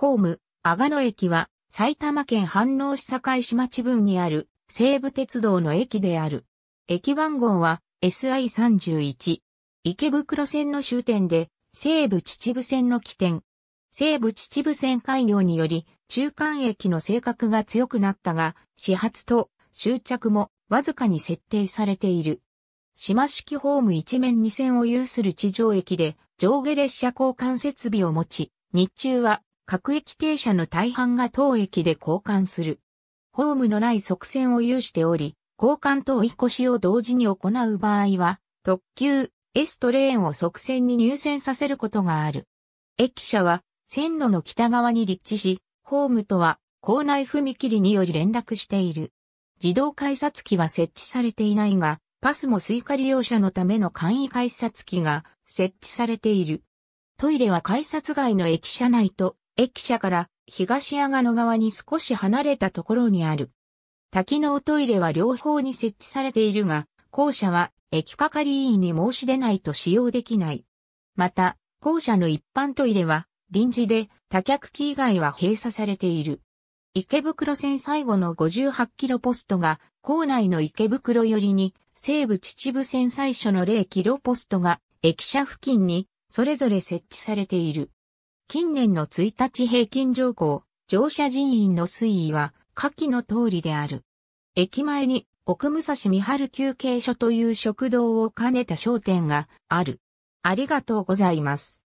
ホーム、阿賀野駅は、埼玉県飯能市堺市町分にある、西武鉄道の駅である。駅番号は、SI31。池袋線の終点で、西武秩父線の起点。西武秩父線開業により、中間駅の性格が強くなったが、始発と終着もわずかに設定されている。島式ホーム一面二線を有する地上駅で、上下列車交換設備を持ち、日中は各駅停車の大半が当駅で交換する。ホームのない側線を有しており、交換と追い越しを同時に行う場合は、特急、S トレーンを側線に入線させることがある。駅舎は線路の北側に立地し、ホームとは構内踏切により連絡している。自動改札機は設置されていないが、パスもスイカ利用者のための簡易改札機が設置されている。トイレは改札外の駅舎内と駅舎から東長野側に少し離れたところにある。滝のおトイレは両方に設置されているが、校舎は駅係員に申し出ないと使用できない。また、校舎の一般トイレは臨時で多客機以外は閉鎖されている。池袋線最後の58キロポストが、校内の池袋寄りに、西武秩父線最初の0キロポストが、駅舎付近に、それぞれ設置されている。近年の1日平均乗降、乗車人員の推移は下記の通りである。駅前に奥武蔵三春休憩所という食堂を兼ねた商店がある。ありがとうございます。